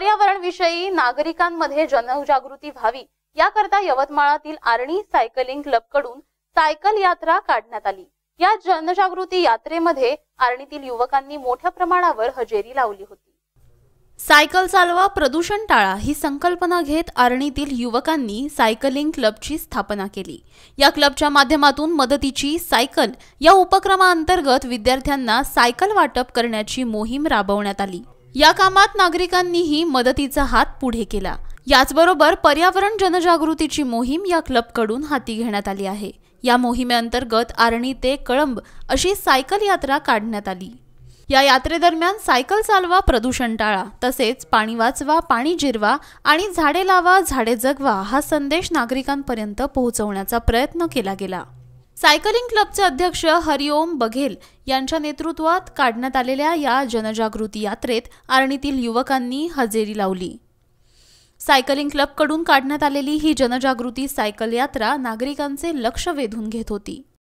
पर्यावरण विषयी नागरिकांमध्ये जनजागृती व्हावी याकरता यवतमाळातील आर्णी सायकलिंग क्लबकडून सायकल यात्रा काढण्यात आली या जनजागृती यात्रेमध्ये आर्णीतील युवकांनी मोठ्या प्रमाणावर हजेरी लावली होती सायकल चालवा प्रदूषण टाळा ही संकल्पना घेत आर्णीतील युवकांनी सायकलिंग क्लबची स्थापना केली या क्लबच्या माध्यमातून मदतीची सायकल या उपक्रमाअंतर्गत विद्यार्थ्यांना सायकल वाटप करण्याची मोहीम राबवण्यात आली या कामात नागरिकांनीही मदतीचा हात पुढे केला याचबरोबर पर्यावरण जनजागृतीची मोहीम या क्लबकडून हाती घेण्यात आली आहे या मोहिमेअंतर्गत आर्णी ते कळंब अशी सायकल यात्रा काढण्यात आली या यात्रेदरम्यान सायकल चालवा प्रदूषण टाळा तसेच पाणी वाचवा पाणी जिरवा आणि झाडे लावा झाडे जगवा हा संदेश नागरिकांपर्यंत पोहोचवण्याचा प्रयत्न केला गेला सायकलिंग क्लबचे अध्यक्ष हरिओम बघेल यांच्या नेतृत्वात काढण्यात आलेल्या या जनजागृती यात्रेत आर्णीतील युवकांनी हजेरी लावली सायकलिंग क्लबकडून काढण्यात आलेली ही जनजागृती सायकल यात्रा नागरिकांचे लक्ष वेधून घेत होती